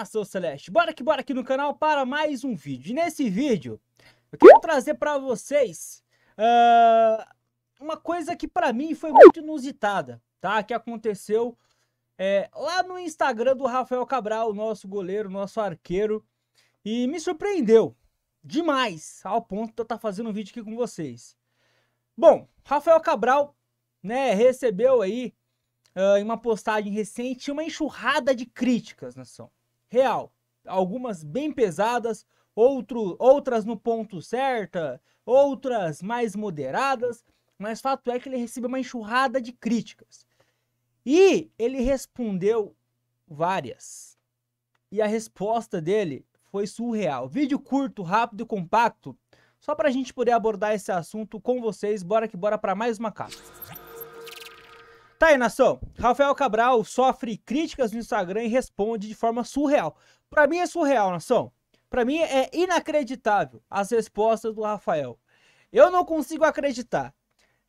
nação celeste, bora que bora aqui no canal para mais um vídeo. E nesse vídeo, eu quero trazer para vocês uh, uma coisa que para mim foi muito inusitada, tá? Que aconteceu é, lá no Instagram do Rafael Cabral, nosso goleiro, nosso arqueiro, e me surpreendeu demais, ao ponto de eu estar tá fazendo um vídeo aqui com vocês. Bom, Rafael Cabral, né, recebeu aí Uh, em uma postagem recente uma enxurrada de críticas, nação. Né, real. Algumas bem pesadas, outro, outras no ponto certo, outras mais moderadas, mas fato é que ele recebeu uma enxurrada de críticas. E ele respondeu várias. E a resposta dele foi surreal. Vídeo curto, rápido e compacto, só para a gente poder abordar esse assunto com vocês. Bora que bora para mais uma capa. Tá aí, nação. Rafael Cabral sofre críticas no Instagram e responde de forma surreal. Para mim é surreal, nação. Para mim é inacreditável as respostas do Rafael. Eu não consigo acreditar.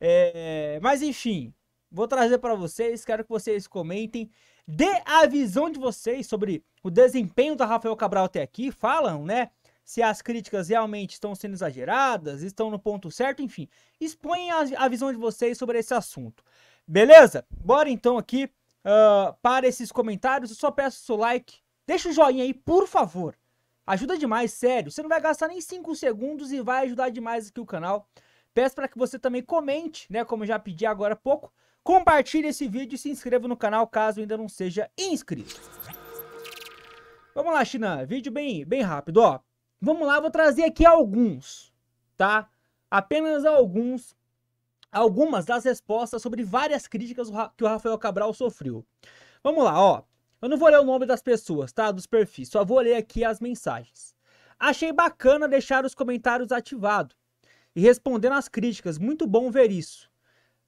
É... Mas enfim, vou trazer para vocês. Quero que vocês comentem. Dê a visão de vocês sobre o desempenho da Rafael Cabral até aqui. Falam, né? Se as críticas realmente estão sendo exageradas, estão no ponto certo, enfim. Expõem a, a visão de vocês sobre esse assunto. Beleza? Bora então aqui uh, para esses comentários. Eu só peço o seu like. Deixa o joinha aí, por favor. Ajuda demais, sério. Você não vai gastar nem 5 segundos e vai ajudar demais aqui o canal. Peço para que você também comente, né, como eu já pedi agora há pouco. Compartilhe esse vídeo e se inscreva no canal caso ainda não seja inscrito. Vamos lá, China. Vídeo bem, bem rápido, ó. Vamos lá, vou trazer aqui alguns, tá? Apenas alguns algumas das respostas sobre várias críticas que o Rafael Cabral sofreu. Vamos lá, ó. Eu não vou ler o nome das pessoas, tá? Dos perfis, só vou ler aqui as mensagens. Achei bacana deixar os comentários ativados e respondendo às críticas, muito bom ver isso.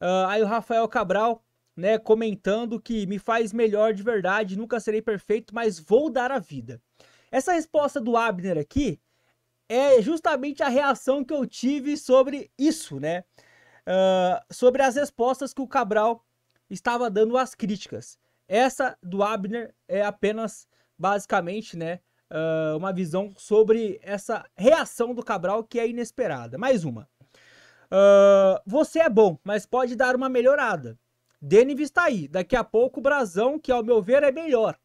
Uh, aí o Rafael Cabral, né, comentando que me faz melhor de verdade, nunca serei perfeito, mas vou dar a vida. Essa resposta do Abner aqui é justamente a reação que eu tive sobre isso, né? uh, sobre as respostas que o Cabral estava dando às críticas. Essa do Abner é apenas, basicamente, né, uh, uma visão sobre essa reação do Cabral que é inesperada. Mais uma. Uh, você é bom, mas pode dar uma melhorada. Deniv está aí. Daqui a pouco o Brasão, que ao meu ver é melhor.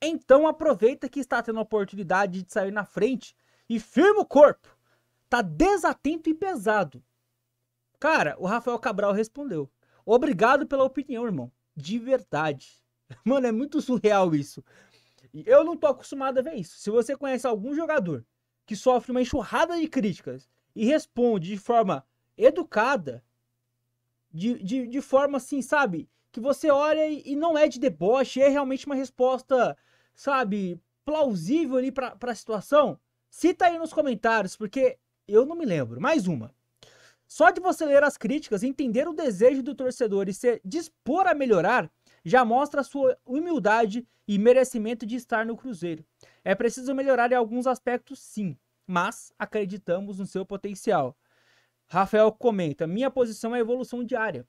Então aproveita que está tendo a oportunidade de sair na frente e firma o corpo. Tá desatento e pesado. Cara, o Rafael Cabral respondeu. Obrigado pela opinião, irmão. De verdade. Mano, é muito surreal isso. Eu não tô acostumado a ver isso. Se você conhece algum jogador que sofre uma enxurrada de críticas e responde de forma educada, de, de, de forma assim, sabe? Que você olha e, e não é de deboche, é realmente uma resposta, sabe, plausível ali pra, pra situação. Cita aí nos comentários, porque eu não me lembro. Mais uma. Só de você ler as críticas, entender o desejo do torcedor e se dispor a melhorar, já mostra sua humildade e merecimento de estar no Cruzeiro. É preciso melhorar em alguns aspectos, sim, mas acreditamos no seu potencial. Rafael comenta: Minha posição é evolução diária.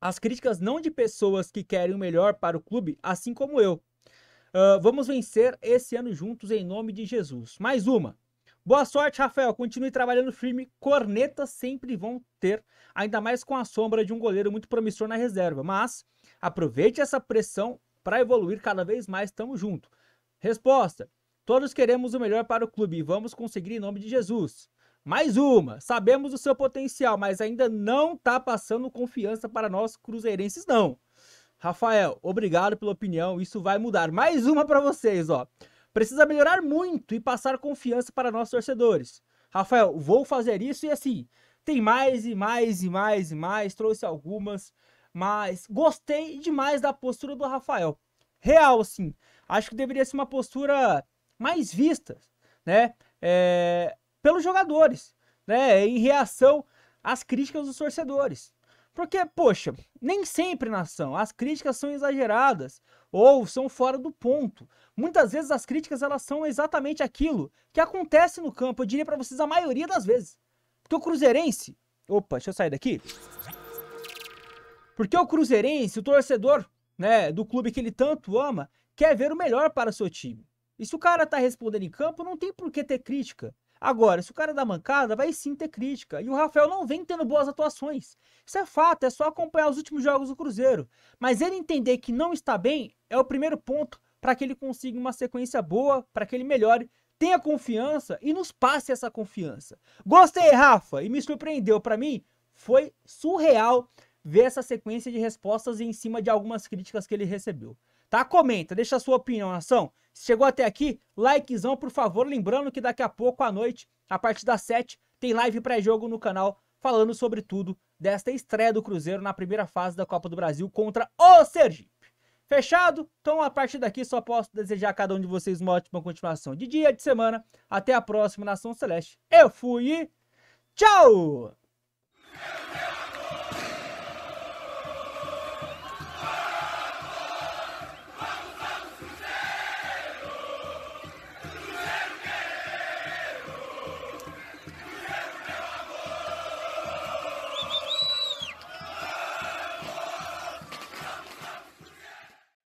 As críticas não de pessoas que querem o melhor para o clube, assim como eu. Uh, vamos vencer esse ano juntos em nome de Jesus. Mais uma. Boa sorte, Rafael. Continue trabalhando firme. Cornetas sempre vão ter, ainda mais com a sombra de um goleiro muito promissor na reserva. Mas aproveite essa pressão para evoluir cada vez mais. Tamo junto. Resposta: Todos queremos o melhor para o clube e vamos conseguir em nome de Jesus. Mais uma. Sabemos o seu potencial, mas ainda não está passando confiança para nós cruzeirenses, não. Rafael, obrigado pela opinião. Isso vai mudar. Mais uma para vocês, ó. Precisa melhorar muito e passar confiança para nossos torcedores. Rafael, vou fazer isso e assim. Tem mais e mais e mais e mais, trouxe algumas, mas gostei demais da postura do Rafael. Real, assim. Acho que deveria ser uma postura mais vista, né? É, pelos jogadores, né? Em reação às críticas dos torcedores. Porque, poxa, nem sempre nação, as críticas são exageradas ou são fora do ponto. Muitas vezes as críticas elas são exatamente aquilo que acontece no campo, eu diria para vocês a maioria das vezes. Porque o cruzeirense, opa, deixa eu sair daqui. Porque o cruzeirense, o torcedor, né, do clube que ele tanto ama, quer ver o melhor para o seu time. E se o cara tá respondendo em campo, não tem por que ter crítica. Agora, se o cara é dá mancada, vai sim ter crítica. E o Rafael não vem tendo boas atuações. Isso é fato, é só acompanhar os últimos jogos do Cruzeiro. Mas ele entender que não está bem é o primeiro ponto para que ele consiga uma sequência boa, para que ele melhore, tenha confiança e nos passe essa confiança. Gostei, Rafa, e me surpreendeu para mim. Foi surreal ver essa sequência de respostas em cima de algumas críticas que ele recebeu tá? Comenta, deixa a sua opinião, ação. Se chegou até aqui, likezão, por favor. Lembrando que daqui a pouco à noite, a partir das 7, tem live pré-jogo no canal falando sobre tudo desta estreia do Cruzeiro na primeira fase da Copa do Brasil contra o Sergipe. Fechado? Então, a partir daqui, só posso desejar a cada um de vocês uma ótima continuação de dia, de semana. Até a próxima, Nação Celeste. Eu fui e tchau!